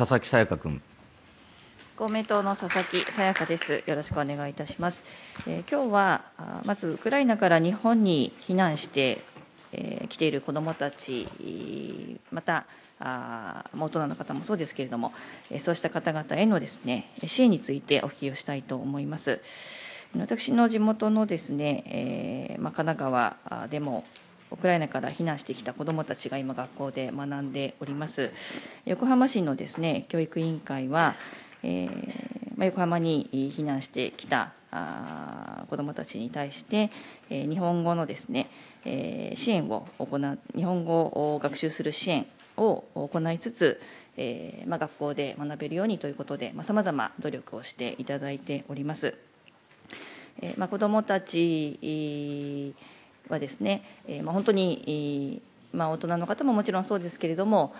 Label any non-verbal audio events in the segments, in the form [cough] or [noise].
佐々木さやか君。公明党の佐々木さやかです。よろしくお願いいたします。えー、今日はまずウクライナから日本に避難して、えー、来ている子どもたち、また大人の方もそうですけれども、えそうした方々へのですね支援についてお聞きをしたいと思います。私の地元のですね、えーま神奈川でもウクライナから避難してきた子どもたちが今、学校で学んでおります。横浜市のですね教育委員会は、えーまあ、横浜に避難してきたあ子どもたちに対して、えー、日本語のですね、えー、支援を行う日本語を学習する支援を行いつつ、えーまあ、学校で学べるようにということでさまざ、ま努力をしていただいております。えーまあ、子どもたち、えーはですね、えまあ、本当に、まあ、大人の方ももちろんそうですけれども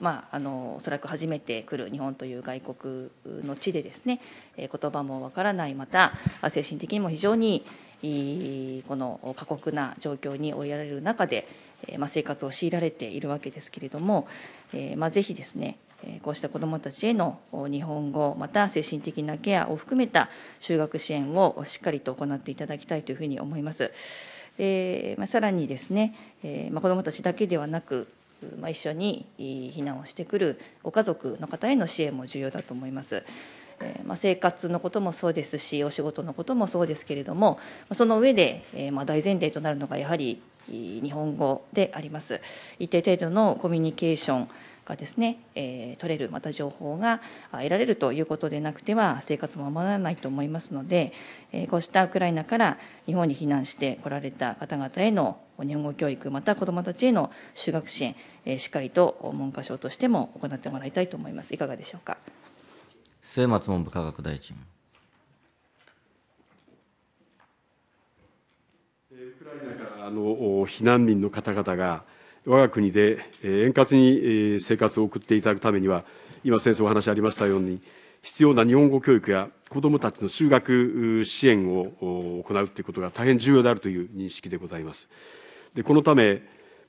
まあ、あのおそらく初めて来る日本という外国の地でですね言葉もわからないまた精神的にも非常にこの過酷な状況に追いやられる中で、まあ、生活を強いられているわけですけれども、まあ、ぜひですねこうした子どもたちへの日本語、また精神的なケアを含めた就学支援をしっかりと行っていただきたいというふうに思います。まあ、さらにですね、えまあ、子どもたちだけではなく、まあ、一緒に避難をしてくるご家族の方への支援も重要だと思います。まあ、生活のこともそうですしお仕事のこともそうですけれどもその上で、まあ、大前提となるのがやはり日本語であります一定程度のコミュニケーションがですね、えー、取れるまた情報が得られるということでなくては生活も守らないと思いますので、えー、こうしたウクライナから日本に避難してこられた方々への日本語教育また子どもたちへの就学支援、えー、しっかりと文科省としても行ってもらいたいと思います。いかがでしょうか末松文部科学大臣ウクライナからの避難民の方々が我が国で円滑に生活を送っていただくためには、今、先生お話ありましたように、必要な日本語教育や子どもたちの就学支援を行うということが大変重要であるという認識でございます。でこのため、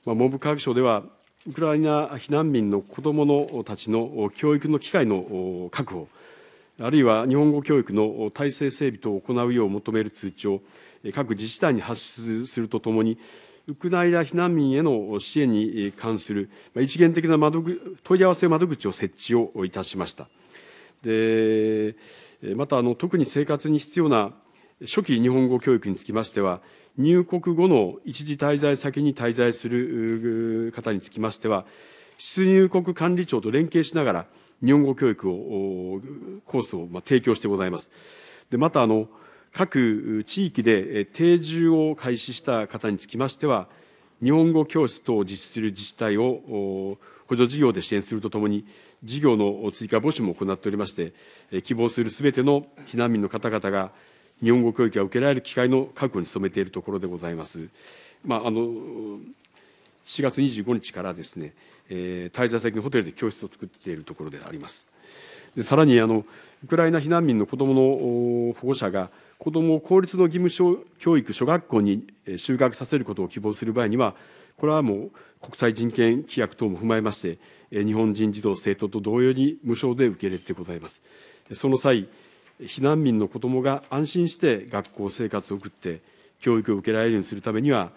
まあ、文部科学省では、ウクライナ避難民の子どものたちの教育の機会の確保、あるいは日本語教育の体制整備等を行うよう求める通知を各自治体に発出するとともに、ウクライナ避難民への支援に関する一元的な窓問い合わせ窓口を設置をいたしました。でまたあの、特に生活に必要な初期日本語教育につきましては、入国後の一時滞在先に滞在する方につきましては、出入国管理庁と連携しながら、日本語教育を、コースを提供してございます。でまたあの各地域で定住を開始した方につきましては、日本語教室等を実施する自治体を補助事業で支援するとともに、事業の追加募集も行っておりまして、希望するすべての避難民の方々が、日本語教育が受けられる機会の確保に努めているところでございます。まあ、あの4月25日からですね、えー、滞在先のホテルで教室を作っているところであります。でさらにあのウクライナ避難民の子どもの保護者が子どもを公立の義務教育小学校に就学させることを希望する場合にはこれはもう国際人権規約等も踏まえまして日本人児童生徒と同様に無償で受け入れてございますその際避難民の子どもが安心して学校生活を送って教育を受けられるようにするためには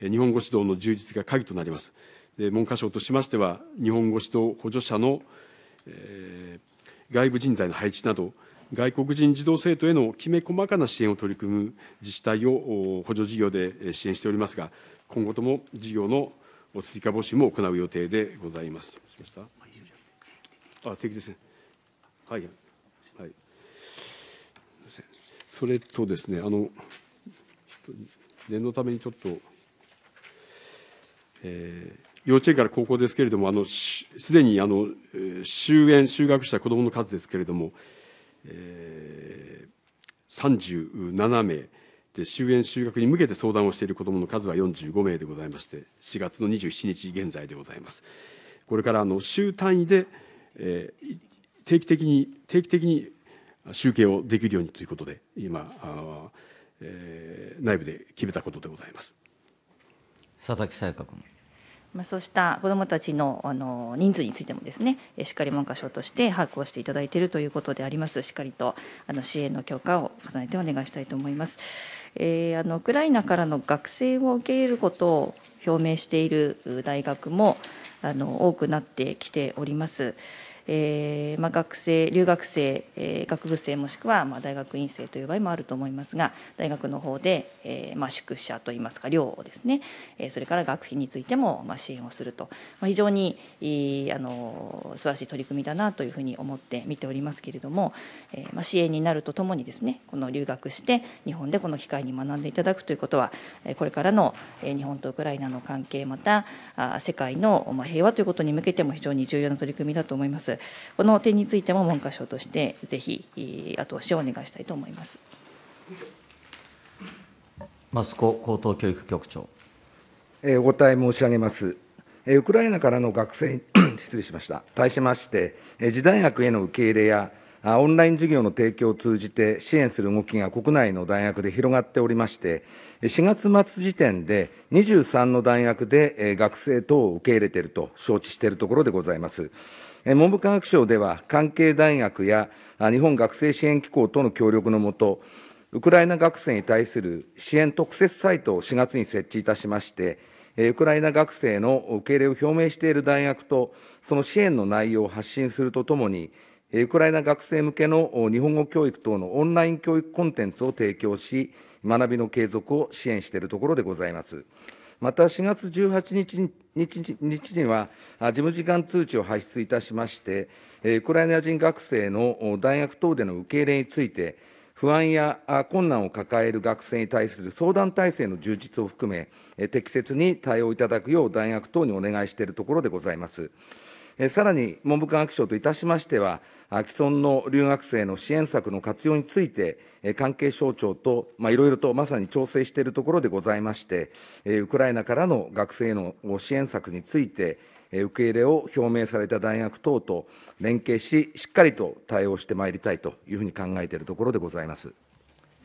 日本語指導の充実が鍵となります文科省としましては日本語指導補助者の、え外部人材の配置など外国人児童生徒へのきめ細かな支援を取り組む自治体を補助事業で支援しておりますが、今後とも事業の追加募集も行う予定でございます。しましたあ定期ですね。はい。はい、それとですね、あの、念のためにちょっと、えー、幼稚園から高校ですけれども、すでにあの終園、就学した子どもの数ですけれども、え37名で終園就学に向けて相談をしている子どもの数は45名でございまして4月の27日現在でございますこれからあの週単位で、え定期的に定期的に集計をできるようにということで今あ、えー、内部で決めたことでございます佐々木沙香君まあ、そうした子どもたちのあの人数についてもですねしっかり文科省として把握をしていただいているということでありますしっかりとあの支援の強化を重ねてお願いしたいと思います。えー、あのウクライナからの学生を受け入れることを表明している大学もあの多くなってきております。えーまあ、学生留学生、えー、学部生もしくは、まあ、大学院生という場合もあると思いますが大学の方で、えーまあ、宿舎といいますか寮をですね、えー、それから学費についても、まあ、支援をすると、まあ、非常にいいあの素晴らしい取り組みだなというふうに思って見ておりますけれども、えーまあ、支援になるとともにですねこの留学して日本でこの機会に学んでいただくということはこれからの日本とウクライナの関係また世界の平和ということに向けても非常に重要な取り組みだと思います。。この点についても文科省としてぜひ後押しをお願いしたいと思います。益子高等教育局長。お答え申し上げます。ウクライナからの学生 [clears throat] 失礼しました。対しまして、時代学への受け入れやオンライン授業の提供を通じて支援する動きが国内の大学で広がっておりまして、4月末時点で23の大学で学生等を受け入れていると承知しているところでございます。文部科学省では関係大学や日本学生支援機構との協力のもと、ウクライナ学生に対する支援特設サイトを4月に設置いたしまして、ウクライナ学生の受け入れを表明している大学と、その支援の内容を発信するとともに、ウクライナ学生向けの日本語教育等のオンライン教育コンテンツを提供し、学びの継続を支援しているところでございます。また4月18日には、事務次官通知を発出いたしまして、ウクライナ人学生の大学等での受け入れについて、不安や困難を抱える学生に対する相談体制の充実を含め、適切に対応いただくよう大学等にお願いしているところでございます。さらに文部科学省といたしましては、既存の留学生の支援策の活用について、関係省庁といろいろとまさに調整しているところでございまして、ウクライナからの学生の支援策について、受け入れを表明された大学等と連携し、しっかりと対応してまいりたいというふうに考えているところでございます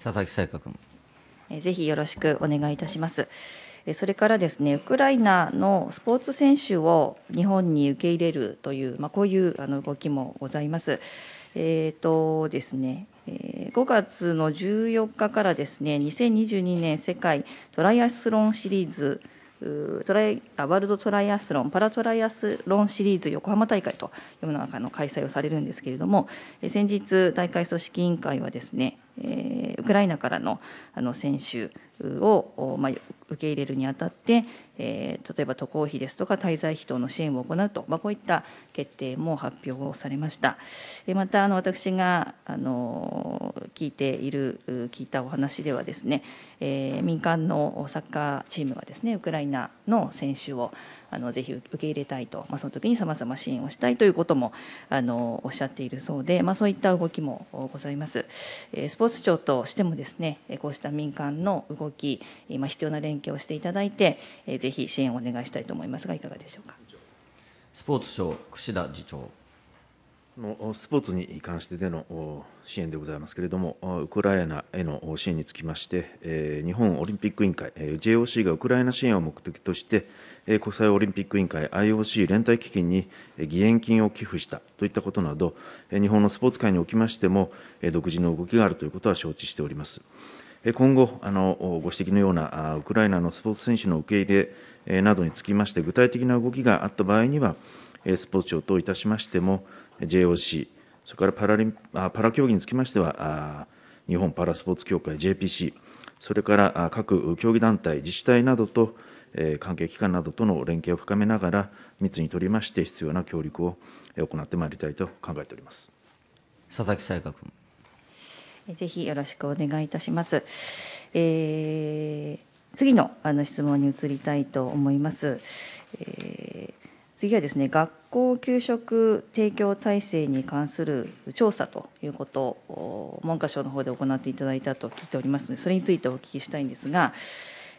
佐々木彩花君。ぜひよろしくお願いいたします。それからですねウクライナのスポーツ選手を日本に受け入れるという、まあ、こういうあの動きもございます。えーとですね5月の14日からですね2022年世界トライアスロンシリーズトライワールドトライアスロンパラトライアスロンシリーズ横浜大会というのがの開催をされるんですけれども先日大会組織委員会はですね、えウクライナからのあの選手を、受け入れるにあたって、例えば渡航費ですとか滞在費等の支援を行うと、こういった決定も発表をされました。また私が聞いている聞いたお話ではですね、民間のサッカーチームがですねウクライナの選手をぜひ受け入れたいと、その時にさまざま支援をしたいということもおっしゃっているそうで、そういった動きもございます。スポーツ庁としてもですねこうした民間の動き、今必要な連携をしていただいて、ぜひ支援をお願いしたいと思いますが、いかがでしょうか。スポーツ省串田次長スポーツに関してでの支援でございますけれども、ウクライナへの支援につきまして、日本オリンピック委員会、JOC がウクライナ支援を目的として、国際オリンピック委員会 IOC 連帯基金に義援金を寄付したといったことなど、日本のスポーツ界におきましても、独自の動きがあるということは承知しております。今後、あのご指摘のようなウクライナのスポーツ選手の受け入れなどにつきまして、具体的な動きがあった場合には、スポーツ庁といたしましても、JOC、それからパラリンパラ競技につきましては、日本パラスポーツ協会 JPC、それから各競技団体、自治体などと、関係機関などとの連携を深めながら、密に取りまして必要な協力を行ってまいりたいと考えております佐々木才加君。ぜひよろしくお願いいたします。えー、次のあの質問に移りたいと思います。えー、次はですね、学校給食提供体制に関する調査ということを文科省の方で行っていただいたと聞いておりますので、それについてお聞きしたいんですが。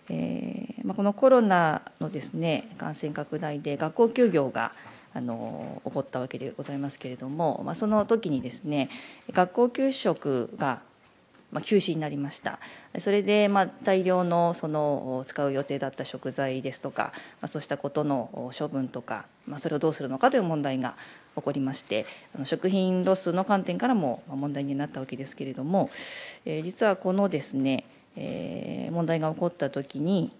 えーまこのコロナのですね感染拡大で学校休業があの起こったわけでございますけれども、まあ、その時にですね学校給食がま休止になりましたそれで、まあ、大量のその使う予定だった食材ですとか、まあ、そうしたことの処分とか、まあ、それをどうするのかという問題が起こりまして食品ロスの観点からも問題になったわけですけれども、えー、実はこのですね、えー、問題が起こった時に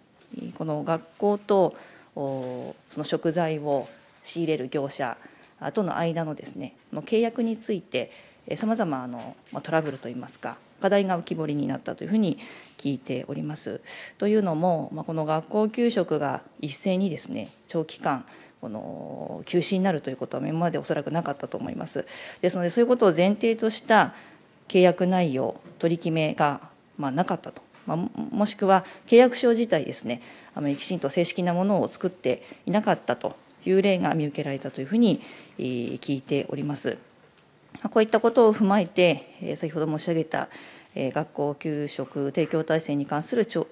この学校とその食材を仕入れる業者との間のですねの契約についてさまざまトラブルといいますか課題が浮き彫りになったというふうに聞いております。というのも、まこの学校給食が一斉にですね長期間この休止になるということは今までおそらくなかったと思います。ですのでそういうことを前提とした契約内容取り決めが、まあ、なかったと。まあ、もしくは契約書自体ですね、あのきちんと正式なものを作っていなかったという例が見受けられたというふうに聞いております。こういったことを踏まえて、先ほど申し上げた学校給食提供体制に関する調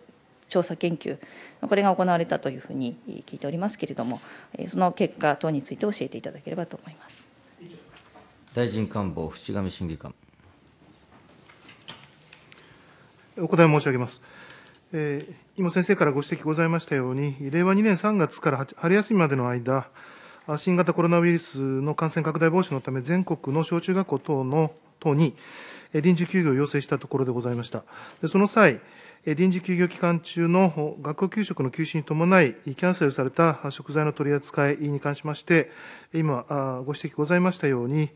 査研究、これが行われたというふうに聞いておりますけれども、その結果等について教えていただければと思います。大臣官房、渕上審議官。お答え申し上げます。今、先生からご指摘ございましたように、令和2年3月から春休みまでの間、新型コロナウイルスの感染拡大防止のため、全国の小中学校等の等に臨時休業を要請したところでございました。その際、臨時休業期間中の学校給食の休止に伴い、キャンセルされた食材の取り扱いに関しまして、今、ご指摘ございましたように、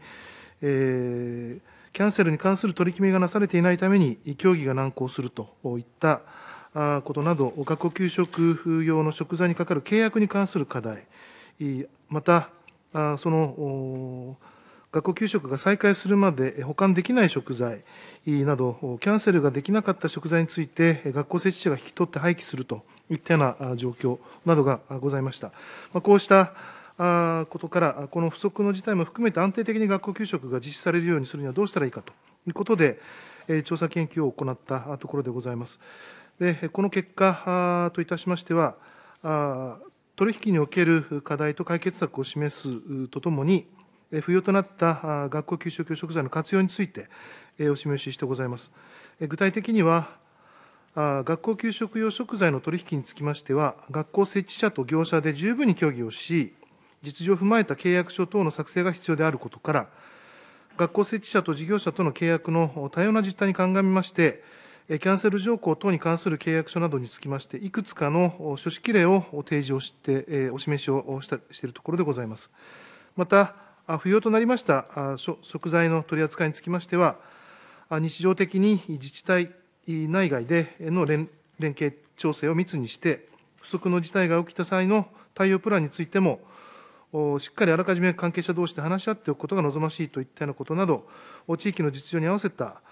えー、キャンセルに関する取り決めがなされていないために、協議が難航するといったことなど、学校給食用の食材にかかる契約に関する課題、また、その学校給食が再開するまで保管できない食材など、キャンセルができなかった食材について、学校設置者が引き取って廃棄するといったような状況などがございました。こうしたことから、この不足の事態も含めて安定的に学校給食が実施されるようにするにはどうしたらいいかということで、調査研究を行ったところでございます。でこの結果といたしましては、取引における課題と解決策を示すとともに、不要となった学校給食用食材の活用についてお示ししてございます。具体的には、学校給食用食材の取引につきましては、学校設置者と業者で十分に協議をし、実情を踏まえた契約書等の作成が必要であることから、学校設置者と事業者との契約の多様な実態に鑑みまして、キャンセル条項等に関する契約書などにつきまして、いくつかの書式例を提示をして、お示しをしたしているところでございます。また、不要となりました食材の取り扱いにつきましては、日常的に自治体内外での連携調整を密にして、不測の事態が起きた際の対応プランについても、しっかりあらかじめ関係者同士で話し合っておくことが望ましいといったようなことなど、地域の実情に合わせた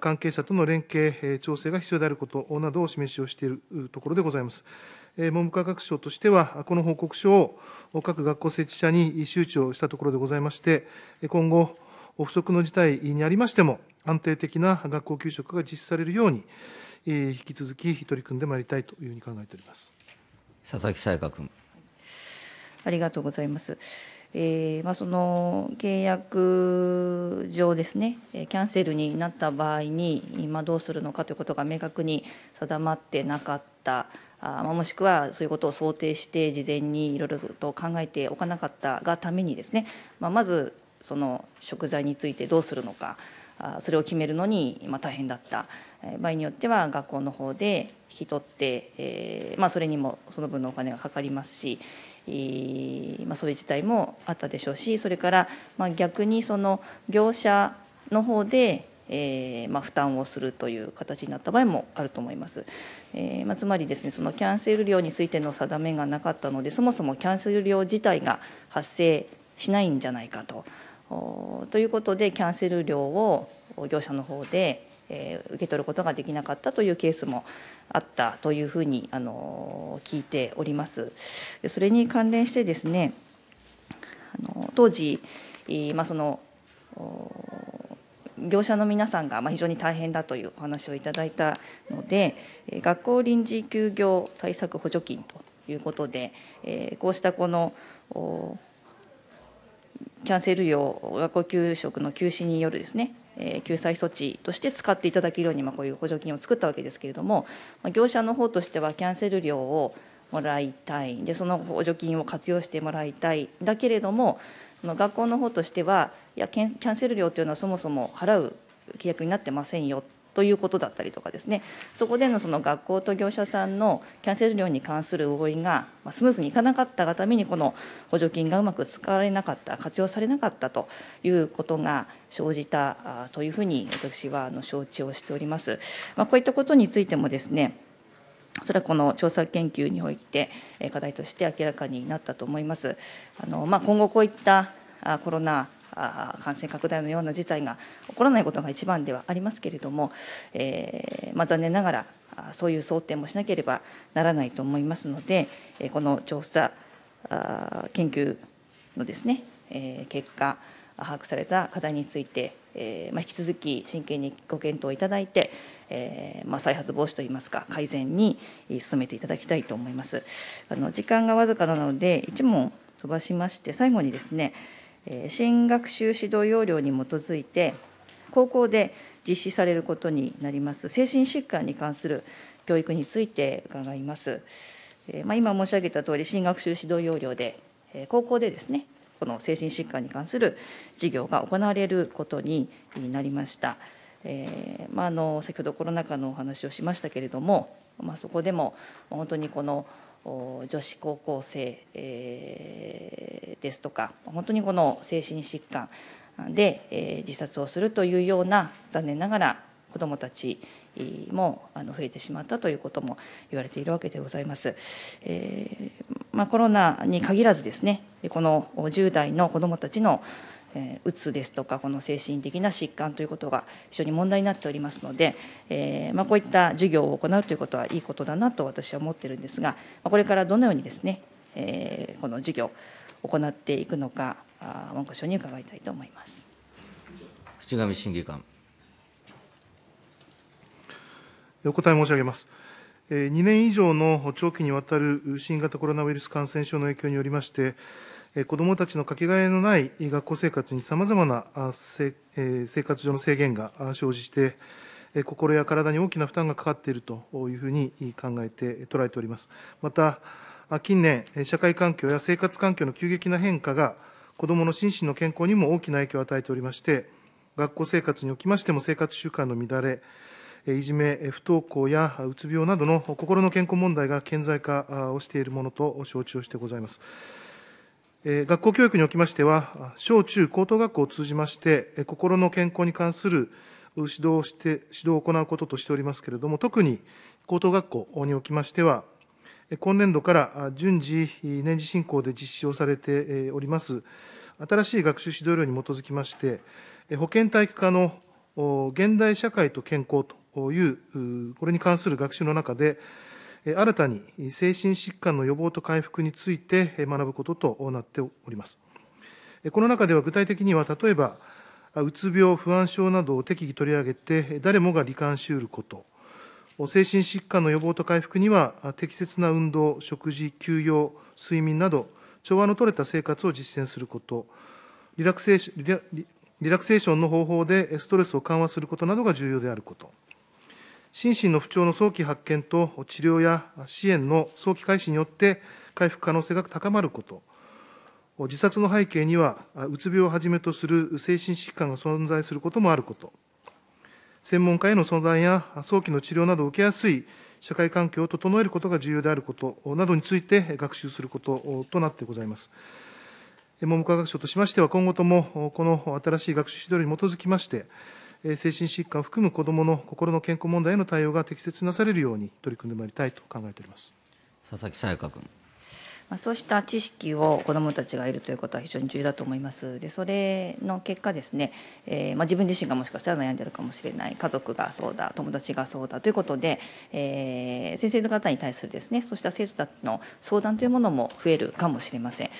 関係者との連携、調整が必要であることなどを示しをしているところでございます。文部科学省としては、この報告書を各学校設置者に周知をしたところでございまして、今後、不測の事態にありましても、安定的な学校給食が実施されるように、引き続き取り組んでまいりたいというふうに考えております。佐々木彩香君ありがとうございます。えー、まあ、その契約上ですねキャンセルになった場合に今どうするのかということが明確に定まってなかったあもしくはそういうことを想定して事前にいろいろと考えておかなかったがためにですね、まあ、まずその食材についてどうするのか。それを決めるのに大変だった場合によっては学校の方で引き取って、えーまあ、それにもその分のお金がかかりますし、えーまあ、そういう事態もあったでしょうしそれから、まあ、逆にその業者の方で、えーまあ、負担をするという形になった場合もあると思います。えーまあ、つまりですねそのキャンセル料についての定めがなかったのでそもそもキャンセル料自体が発生しないんじゃないかと。ということでキャンセル料を業者の方で受け取ることができなかったというケースもあったというふうにあの聞いております。それに関連してですねあの当時、まあ、その業者の皆さんが非常に大変だというお話をいただいたので学校臨時休業対策補助金ということでこうしたこのキャンセル料、学校給食の休止によるですね、え救済措置として使っていただけるように、まこういう補助金を作ったわけですけれども、ま業者の方としてはキャンセル料をもらいたいでその補助金を活用してもらいたいだけれどもの学校の方としてはいやキャンセル料というのはそもそも払う契約になってませんよということだったりとかですねそこでのその学校と業者さんのキャンセル料に関する合意がスムーズにいかなかったがためにこの補助金がうまく使われなかった活用されなかったということが生じたというふうに私は承知をしております。まあ、こういったことについてもですねそれはこの調査研究において課題として明らかになったと思います。あのまあ、今後こういったコロナ感染拡大のような事態が起こらないことが一番ではありますけれども、えー、まあ、残念ながらそういう想定もしなければならないと思いますので、この調査研究のですね、え結果把握された課題について、えま引き続き真剣にご検討いただいて、えま再発防止といいますか改善に努めていただきたいと思います。あの時間がわずかなので1問飛ばしまして最後にですね新学習指導要領に基づいて、高校で実施されることになります、精神疾患に関する教育について伺います。まあ、今申し上げたとおり、新学習指導要領で、高校でですね、この精神疾患に関する事業が行われることになりました。えー、まあ、あの先ほどコロナ禍のお話をしましたけれども、まあ、そこでも本当にこの女子高校生、ですとか本当にこの精神疾患で、え自殺をするというような残念ながら子どもたちもあの増えてしまったということも言われているわけでございます。えまコロナに限らずですねこの10代の子どもたちのうつですとかこの精神的な疾患ということが非常に問題になっておりますので、えー、まあ、こういった授業を行うということはいいことだなと私は思ってるんですがこれからどのようにですね、えー、この授業を行っていくのか文科省に伺いたいと思います。淵上審議官お答え申し上げます。2年以上の長期にわたる新型コロナウイルス感染症の影響によりまして、子どもたちのかけがえのない学校生活にさまざまな生活上の制限が生じて、心や体に大きな負担がかかっているというふうに考えて、捉えております。また、近年、社会環境や生活環境の急激な変化が、子どもの心身の健康にも大きな影響を与えておりまして、学校生活におきましても生活習慣の乱れ、いじめ、不登校やうつ病などの心の健康問題が顕在化をしているものと承知をしてございます。学校教育におきましては、小中高等学校を通じまして、心の健康に関する指導をして、指導を行うこととしておりますけれども、特に高等学校におきましては、今年度から順次、年次進行で実施をされております、新しい学習指導量に基づきまして、保健体育科の現代社会と健康という、これに関する学習の中で、新たに精神疾患の予防と回復について学ぶこととなっております。この中では具体的には、例えば、うつ病、不安症などを適宜取り上げて、誰もが罹患しうること、精神疾患の予防と回復には、適切な運動、食事、休養、睡眠など、調和の取れた生活を実践すること、リラクセーションの方法でストレスを緩和することなどが重要であること。心身の不調の早期発見と治療や支援の早期開始によって回復可能性が高まること、自殺の背景には、うつ病をはじめとする精神疾患が存在することもあること、専門家への相談や早期の治療などを受けやすい社会環境を整えることが重要であることなどについて学習することとなってございます。文部科学省としましては、今後ともこの新しい学習指導に基づきまして、精神疾患を含む子どもの心の健康問題への対応が適切なされるように取り組んでまいりたいと考えております佐々木さやか君。まあ、そうした知識を子どもたちがいるということは非常に重要だと思います。でそれの結果ですね、えー、まあ、自分自身がもしかしたら悩んでるかもしれない家族がそうだ友達がそうだということで、えー、先生の方に対するですねそうした生徒たちの相談というものも増えるかもしれません。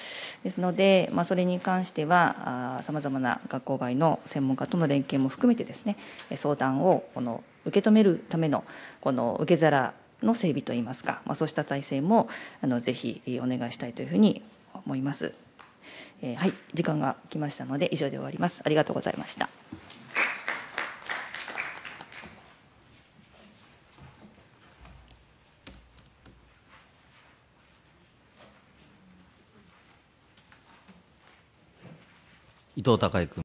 ですので、まあ、それに関してはさまざまな学校外の専門家との連携も含めてですね相談をこの受け止めるためのこの受け皿の整備といいますか、まあ、そうした体制もあのぜひお願いしたいというふうに思います。えー、はい、時間が来ましたので以上で終わります。ありがとうございました。伊藤孝君。